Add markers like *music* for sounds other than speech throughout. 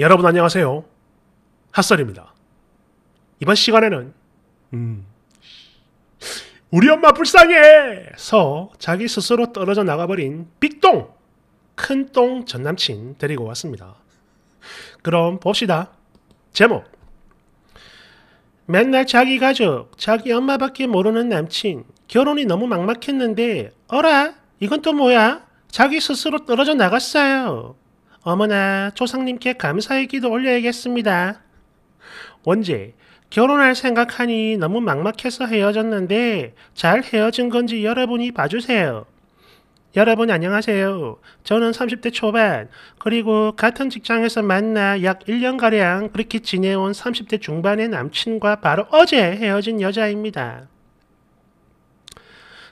여러분 안녕하세요. 핫설입니다. 이번 시간에는 음. 우리 엄마 불쌍해서 자기 스스로 떨어져 나가버린 빅똥 큰 똥 전남친 데리고 왔습니다. 그럼 봅시다. 제목 맨날 자기 가족, 자기 엄마밖에 모르는 남친 결혼이 너무 막막했는데 어라 이건 또 뭐야? 자기 스스로 떨어져 나갔어요. 어머나, 조상님께 감사의 기도 올려야겠습니다. 원재, 결혼할 생각하니 너무 막막해서 헤어졌는데 잘 헤어진 건지 여러분이 봐주세요. 여러분 안녕하세요. 저는 30대 초반 그리고 같은 직장에서 만나 약 1년가량 그렇게 지내온 30대 중반의 남친과 바로 어제 헤어진 여자입니다.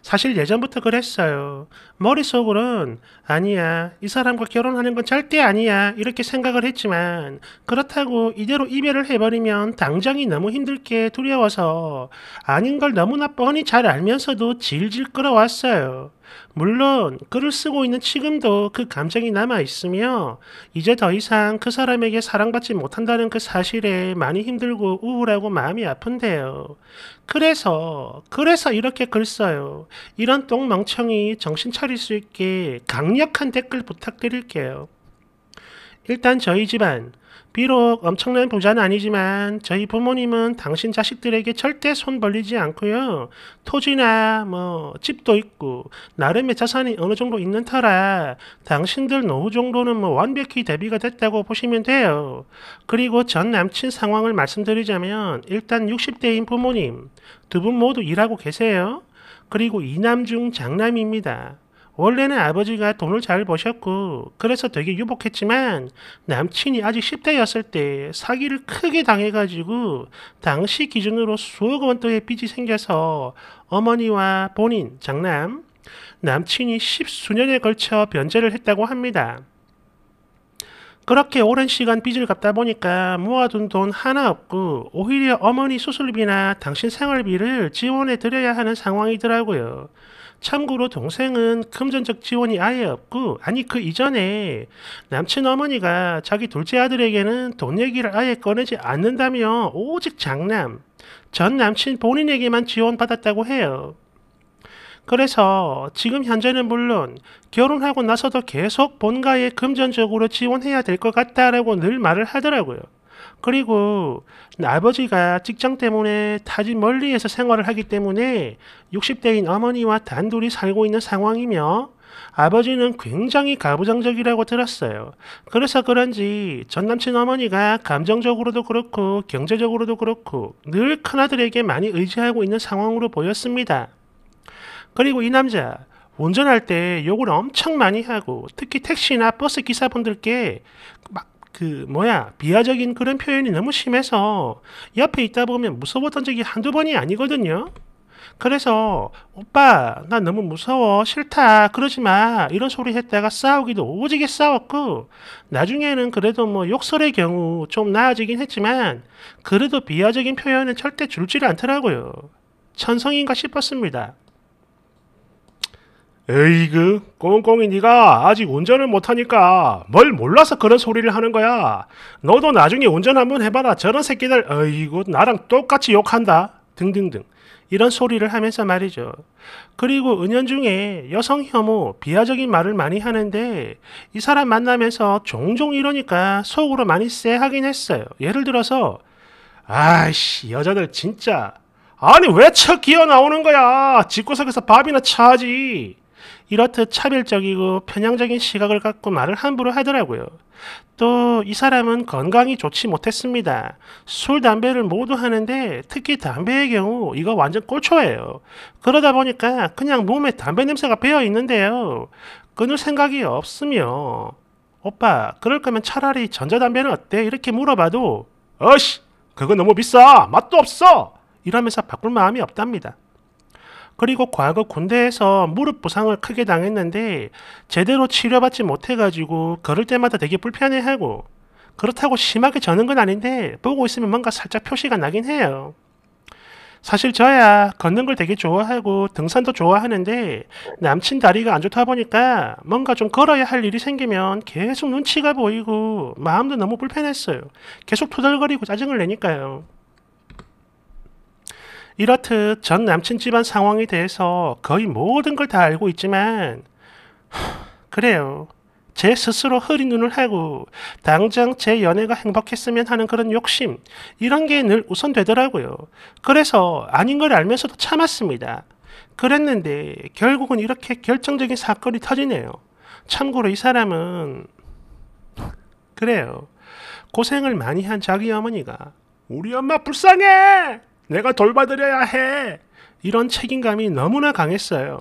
사실 예전부터 그랬어요. 머릿속으론 아니야. 이 사람과 결혼하는 건 절대 아니야. 이렇게 생각을 했지만 그렇다고 이대로 이별을 해버리면 당장이 너무 힘들게 두려워서 아닌 걸 너무나 뻔히 잘 알면서도 질질 끌어왔어요. 물론 글을 쓰고 있는 지금도 그 감정이 남아 있으며 이제 더 이상 그 사람에게 사랑받지 못한다는 그 사실에 많이 힘들고 우울하고 마음이 아픈데요. 그래서 그래서 이렇게 글 써요. 이런 똥멍청이 정신 차릴 수 있게 강력한 댓글 부탁드릴게요. 일단 저희 집안 비록 엄청난 부자는 아니지만 저희 부모님은 당신 자식들에게 절대 손 벌리지 않고요. 토지나 뭐 집도 있고 나름의 자산이 어느 정도 있는 터라 당신들 노후 정도는 뭐 완벽히 대비가 됐다고 보시면 돼요. 그리고 전 남친 상황을 말씀드리자면 일단 60대인 부모님 두 분 모두 일하고 계세요. 그리고 이남 중 장남입니다. 원래는 아버지가 돈을 잘 버셨고 그래서 되게 유복했지만 남친이 아직 10대였을 때 사기를 크게 당해가지고 당시 기준으로 수억 원도의 빚이 생겨서 어머니와 본인, 장남, 남친이 십수년에 걸쳐 변제를 했다고 합니다. 그렇게 오랜 시간 빚을 갚다 보니까 모아둔 돈 하나 없고 오히려 어머니 수술비나 당신 생활비를 지원해 드려야 하는 상황이더라고요. 참고로 동생은 금전적 지원이 아예 없고 아니 그 이전에 남친 어머니가 자기 둘째 아들에게는 돈 얘기를 아예 꺼내지 않는다며 오직 장남 전 남친 본인에게만 지원받았다고 해요. 그래서 지금 현재는 물론 결혼하고 나서도 계속 본가에 금전적으로 지원해야 될 것 같다라고 늘 말을 하더라고요. 그리고 아버지가 직장 때문에 타지 멀리에서 생활을 하기 때문에 60대인 어머니와 단둘이 살고 있는 상황이며 아버지는 굉장히 가부장적이라고 들었어요. 그래서 그런지 전 남친 어머니가 감정적으로도 그렇고 경제적으로도 그렇고 늘 큰아들에게 많이 의지하고 있는 상황으로 보였습니다. 그리고 이 남자 운전할 때 욕을 엄청 많이 하고 특히 택시나 버스 기사분들께 막그 뭐야 비하적인 그런 표현이 너무 심해서 옆에 있다 보면 무서웠던 적이 한두 번이 아니거든요. 그래서 오빠 나 너무 무서워 싫다 그러지 마 이런 소리 했다가 싸우기도 오지게 싸웠고 나중에는 그래도 뭐 욕설의 경우 좀 나아지긴 했지만 그래도 비하적인 표현은 절대 줄지를 않더라고요. 천성인가 싶었습니다. 에이그 꽁꽁이 네가 아직 운전을 못하니까 뭘 몰라서 그런 소리를 하는 거야. 너도 나중에 운전 한번 해봐라. 저런 새끼들 에이구 나랑 똑같이 욕한다. 등등등 이런 소리를 하면서 말이죠. 그리고 은연중에 여성 혐오, 비하적인 말을 많이 하는데 이 사람 만나면서 종종 이러니까 속으로 많이 쎄하긴 했어요. 예를 들어서 아이씨 여자들 진짜 아니 왜 척 기어 나오는 거야 집구석에서 밥이나 차지 이렇듯 차별적이고 편향적인 시각을 갖고 말을 함부로 하더라고요. 또 이 사람은 건강이 좋지 못했습니다. 술, 담배를 모두 하는데 특히 담배의 경우 이거 완전 꼴초예요. 그러다 보니까 그냥 몸에 담배 냄새가 배어 있는데요. 끊을 생각이 없으며 오빠 그럴 거면 차라리 전자담배는 어때? 이렇게 물어봐도 어씨 그거 너무 비싸 맛도 없어 이러면서 바꿀 마음이 없답니다. 그리고 과거 군대에서 무릎 부상을 크게 당했는데 제대로 치료받지 못해가지고 걸을 때마다 되게 불편해하고 그렇다고 심하게 저는 건 아닌데 보고 있으면 뭔가 살짝 표시가 나긴 해요. 사실 저야 걷는 걸 되게 좋아하고 등산도 좋아하는데 남친 다리가 안 좋다 보니까 뭔가 좀 걸어야 할 일이 생기면 계속 눈치가 보이고 마음도 너무 불편했어요. 계속 투덜거리고 짜증을 내니까요. 이렇듯 전 남친 집안 상황에 대해서 거의 모든 걸 다 알고 있지만 그래요. 제 스스로 흐린 눈을 하고 당장 제 연애가 행복했으면 하는 그런 욕심 이런 게 늘 우선되더라고요. 그래서 아닌 걸 알면서도 참았습니다. 그랬는데 결국은 이렇게 결정적인 사건이 터지네요. 참고로 이 사람은 그래요. 고생을 많이 한 자기 어머니가 우리 엄마 불쌍해! 내가 돌봐드려야 해. 이런 책임감이 너무나 강했어요.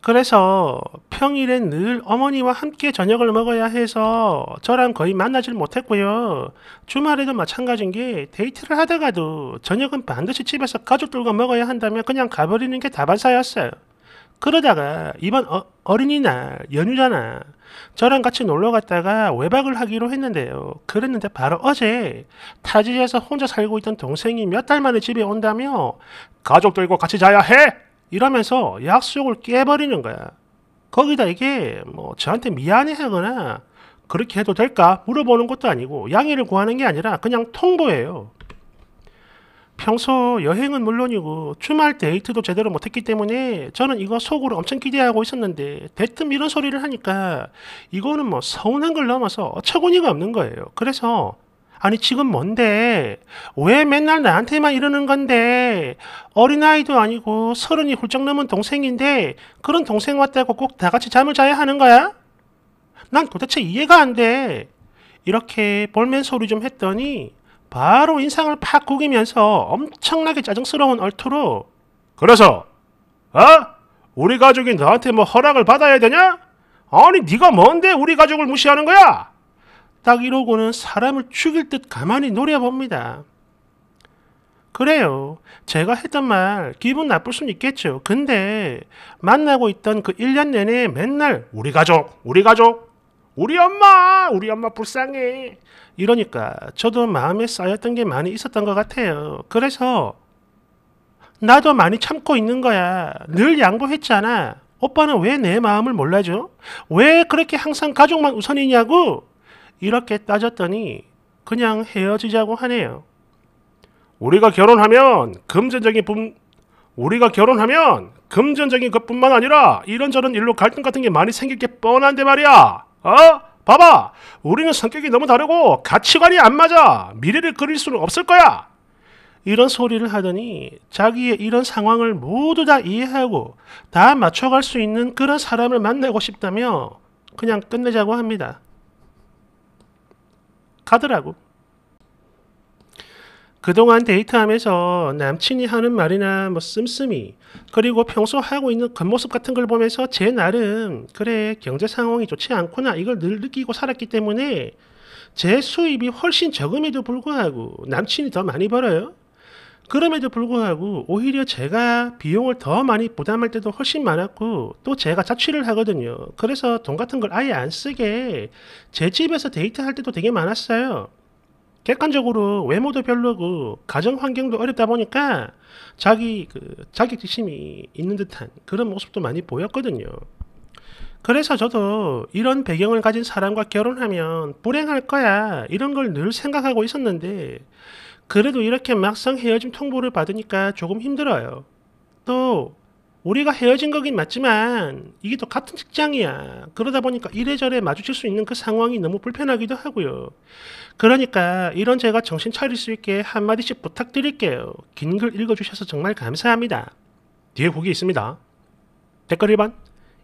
그래서 평일엔 늘 어머니와 함께 저녁을 먹어야 해서 저랑 거의 만나질 못했고요. 주말에도 마찬가지인 게 데이트를 하다가도 저녁은 반드시 집에서 가족들과 먹어야 한다면 그냥 가버리는 게 다반사였어요. 그러다가 이번 어, 어린이날 연휴잖아. 저랑 같이 놀러 갔다가 외박을 하기로 했는데요. 그랬는데 바로 어제 타지에서 혼자 살고 있던 동생이 몇 달 만에 집에 온다며 가족들과 같이 자야 해! 이러면서 약속을 깨버리는 거야. 거기다 이게 뭐 저한테 미안해 하거나 그렇게 해도 될까 물어보는 것도 아니고 양해를 구하는 게 아니라 그냥 통보예요. 평소 여행은 물론이고 주말 데이트도 제대로 못했기 때문에 저는 이거 속으로 엄청 기대하고 있었는데 대뜸 이런 소리를 하니까 이거는 뭐 서운한 걸 넘어서 어처구니가 없는 거예요. 그래서 아니 지금 뭔데 왜 맨날 나한테만 이러는 건데 어린아이도 아니고 서른이 훌쩍 넘은 동생인데 그런 동생 왔다고 꼭 다 같이 잠을 자야 하는 거야? 난 도대체 이해가 안 돼. 이렇게 볼멘 소리 좀 했더니 바로 인상을 팍 구기면서 엄청나게 짜증스러운 얼투로 그래서 어? 우리 가족이 너한테 뭐 허락을 받아야 되냐? 아니 네가 뭔데 우리 가족을 무시하는 거야? 딱 이러고는 사람을 죽일 듯 가만히 노려봅니다. 그래요. 제가 했던 말 기분 나쁠 순 있겠죠. 근데 만나고 있던 그 1년 내내 맨날 우리 가족, 우리 가족, 우리 엄마, 우리 엄마 불쌍해. 이러니까 저도 마음에 쌓였던 게 많이 있었던 것 같아요. 그래서 나도 많이 참고 있는 거야. 늘 양보했잖아. 오빠는 왜 내 마음을 몰라줘? 왜 그렇게 항상 가족만 우선이냐고? 이렇게 따졌더니 그냥 헤어지자고 하네요. 우리가 결혼하면 금전적인 분 우리가 결혼하면 금전적인 것뿐만 아니라 이런저런 일로 갈등 같은 게 많이 생길 게 뻔한데 말이야. 어? 봐봐! 우리는 성격이 너무 다르고 가치관이 안 맞아! 미래를 그릴 수는 없을 거야! 이런 소리를 하더니 자기의 이런 상황을 모두 다 이해하고 다 맞춰갈 수 있는 그런 사람을 만나고 싶다며 그냥 끝내자고 합니다. 가더라고. 그동안 데이트하면서 남친이 하는 말이나 뭐 씀씀이 그리고 평소 하고 있는 겉모습 같은 걸 보면서 제 나름 그래 경제 상황이 좋지 않구나 이걸 늘 느끼고 살았기 때문에 제 수입이 훨씬 적음에도 불구하고 남친이 더 많이 벌어요. 그럼에도 불구하고 오히려 제가 비용을 더 많이 부담할 때도 훨씬 많았고 또 제가 자취를 하거든요. 그래서 돈 같은 걸 아예 안 쓰게 제 집에서 데이트할 때도 되게 많았어요. 객관적으로 외모도 별로고 가정 환경도 어렵다 보니까 자기 그 자격지심이 있는 듯한 그런 모습도 많이 보였거든요. 그래서 저도 이런 배경을 가진 사람과 결혼하면 불행할 거야 이런 걸 늘 생각하고 있었는데 그래도 이렇게 막상 헤어짐 통보를 받으니까 조금 힘들어요. 또 우리가 헤어진 거긴 맞지만 이게 또 같은 직장이야. 그러다 보니까 이래저래 마주칠 수 있는 그 상황이 너무 불편하기도 하고요. 그러니까 이런 제가 정신 차릴 수 있게 한마디씩 부탁드릴게요. 긴 글 읽어주셔서 정말 감사합니다. 뒤에 곡이 있습니다. 댓글 1번.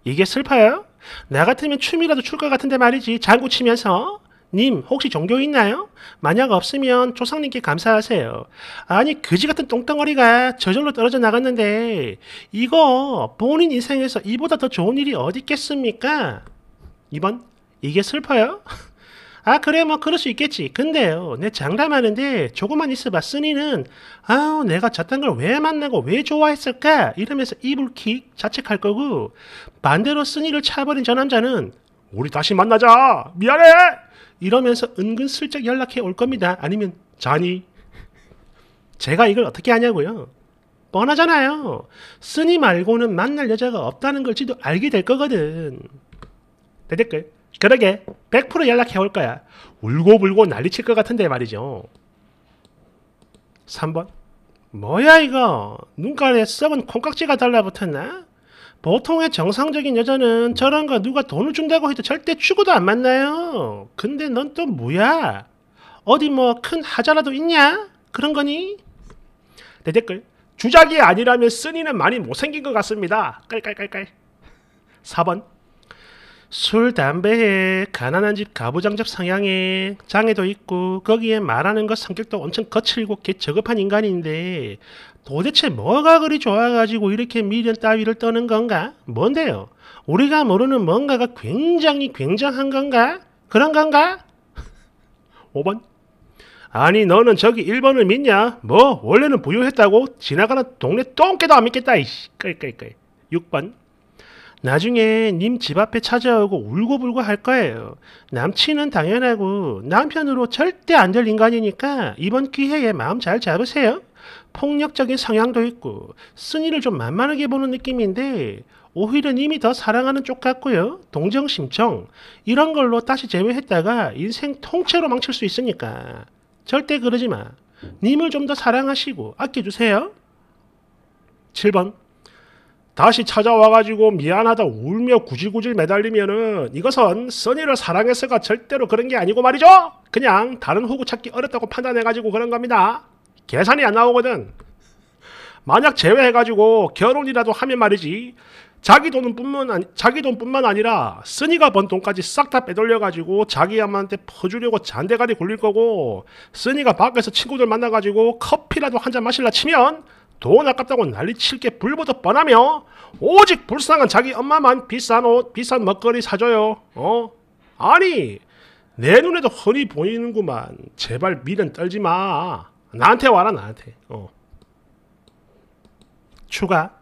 이게 슬퍼요? 나 같으면 춤이라도 출 것 같은데 말이지. 장구 치면서. 님, 혹시 종교 있나요? 만약 없으면 조상님께 감사하세요. 아니, 그지 같은 똥덩어리가 저절로 떨어져 나갔는데, 이거 본인 인생에서 이보다 더 좋은 일이 어디 있겠습니까? 2번, 이게 슬퍼요? *laughs* 아, 그래, 뭐, 그럴 수 있겠지. 근데요, 내 장담하는데, 조금만 있어봐, 쓰니는, 아우, 내가 저딴 걸왜 만나고 왜 좋아했을까? 이러면서 입을 킥 자책할 거고, 반대로 쓰니를 차버린 저 남자는, 우리 다시 만나자! 미안해! 이러면서 은근슬쩍 연락해 올 겁니다. 아니면 자니 제가 이걸 어떻게 하냐고요. 뻔하잖아요. 쓰니 말고는 만날 여자가 없다는 걸지도 알게 될 거거든. 대댓글. 그러게 100% 연락해 올 거야. 울고불고 난리칠 것 같은데 말이죠. 3번 뭐야 이거 눈깔에 썩은 콩깍지가 달라붙었나? 보통의 정상적인 여자는 저런 거 누가 돈을 준다고 해도 절대 추구도 안 만나요. 근데 넌 또 뭐야? 어디 뭐 큰 하자라도 있냐? 그런 거니? 내 댓글 주작이 아니라면 쓰니는 많이 못생긴 것 같습니다. 깔깔깔깔 4번 술, 담배에 가난한 집, 가부장집 성향에 장애도 있고 거기에 말하는 것 성격도 엄청 거칠고 개 저급한 인간인데 도대체 뭐가 그리 좋아가지고 이렇게 미련 따위를 떠는 건가? 뭔데요? 우리가 모르는 뭔가가 굉장히 굉장한 건가? 그런 건가? 5번. *laughs* 아니 너는 저기 1번을 믿냐? 뭐 원래는 부유했다고 지나가는 동네 똥개도 안 믿겠다 이씨 끌끌끌 6번 나중에 님 집 앞에 찾아오고 울고불고 할 거예요 남친은 당연하고 남편으로 절대 안 될 인간이니까 이번 기회에 마음 잘 잡으세요 폭력적인 성향도 있고 순위를 좀 만만하게 보는 느낌인데 오히려 님이 더 사랑하는 쪽 같고요. 동정심청 이런 걸로 다시 제외했다가 인생 통째로 망칠 수 있으니까 절대 그러지 마. 님을 좀 더 사랑하시고 아껴주세요. 7번 다시 찾아와가지고 미안하다 울며 구질구질 매달리면은 이것은 써니를 사랑해서가 절대로 그런 게 아니고 말이죠. 그냥 다른 호구 찾기 어렵다고 판단해가지고 그런 겁니다. 계산이 안 나오거든. 만약 제외해가지고 결혼이라도 하면 말이지 자기 돈뿐만 아니, 자기 돈뿐만 아니라 쓰니가 번 돈까지 싹 다 빼돌려가지고 자기 엄마한테 퍼주려고 잔대가리 굴릴 거고 쓰니가 밖에서 친구들 만나가지고 커피라도 한 잔 마실라 치면 돈 아깝다고 난리칠 게 불보듯 뻔하며 오직 불쌍한 자기 엄마만 비싼 옷 비싼 먹거리 사줘요 어 아니 내 눈에도 흔히 보이는구만 제발 미련 떨지 마 나한테 와라 나한테 어. 추가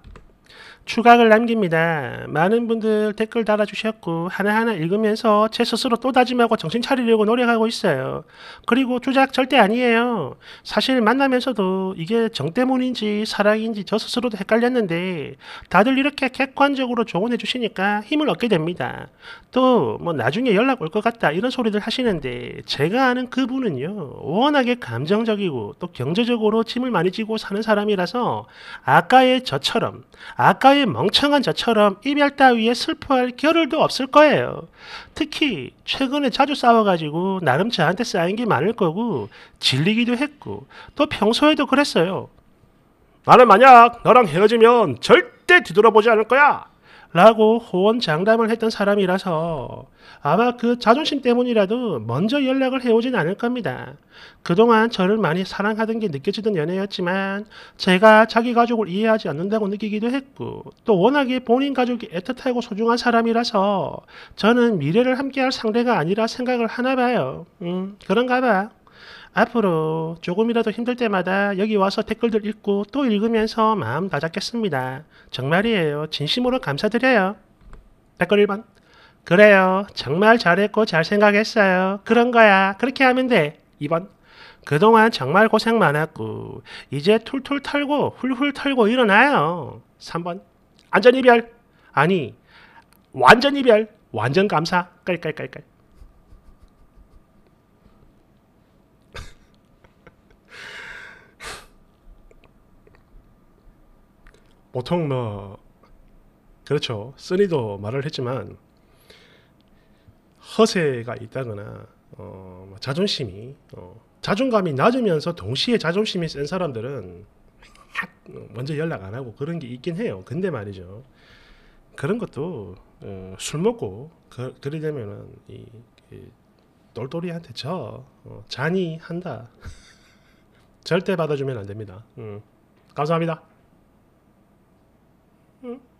추각을 남깁니다. 많은 분들 댓글 달아주셨고 하나하나 읽으면서 제 스스로 또 다짐하고 정신 차리려고 노력하고 있어요. 그리고 조작 절대 아니에요. 사실 만나면서도 이게 정 때문인지 사랑인지 저 스스로도 헷갈렸는데 다들 이렇게 객관적으로 조언해 주시니까 힘을 얻게 됩니다. 또 뭐 나중에 연락 올 것 같다 이런 소리들 하시는데 제가 아는 그분은요. 워낙에 감정적이고 또 경제적으로 짐을 많이 지고 사는 사람이라서 아까의 저처럼 아까의 과거의 멍청한 저처럼 이별 따위에 슬퍼할 겨를도 없을 거예요. 특히 최근에 자주 싸워가지고 나름 저한테 쌓인 게 많을 거고 질리기도 했고 또 평소에도 그랬어요. 나는 만약 너랑 헤어지면 절대 뒤돌아보지 않을 거야. 라고 호언장담을 했던 사람이라서 아마 그 자존심 때문이라도 먼저 연락을 해오진 않을 겁니다. 그동안 저를 많이 사랑하던 게 느껴지던 연애였지만 제가 자기 가족을 이해하지 않는다고 느끼기도 했고 또 워낙에 본인 가족이 애틋하고 소중한 사람이라서 저는 미래를 함께할 상대가 아니라 생각을 하나 봐요. 음, 그런가 봐. 앞으로 조금이라도 힘들 때마다 여기 와서 댓글들 읽고 또 읽으면서 마음 다잡겠습니다. 정말이에요. 진심으로 감사드려요. 댓글 1번. 그래요. 정말 잘했고 잘 생각했어요. 그런 거야. 그렇게 하면 돼. 2번. 그동안 정말 고생 많았고 이제 툴툴 털고 훌훌 털고 일어나요. 3번. 안전 이별. 아니 완전 이별. 완전 감사. 깔깔깔깔. 보통 뭐 그렇죠. 쓰니도 말을 했지만 허세가 있다거나 어, 뭐 자존심이 어, 자존감이 낮으면서 동시에 자존심이 센 사람들은 막 먼저 연락 안 하고 그런 게 있긴 해요. 근데 말이죠. 그런 것도 어, 술 먹고 그, 들이대면은 이, 이 똘똘이한테 저 어, 잔이 한다. *laughs* 절대 받아주면 안 됩니다. 음, 감사합니다. Mm-hmm.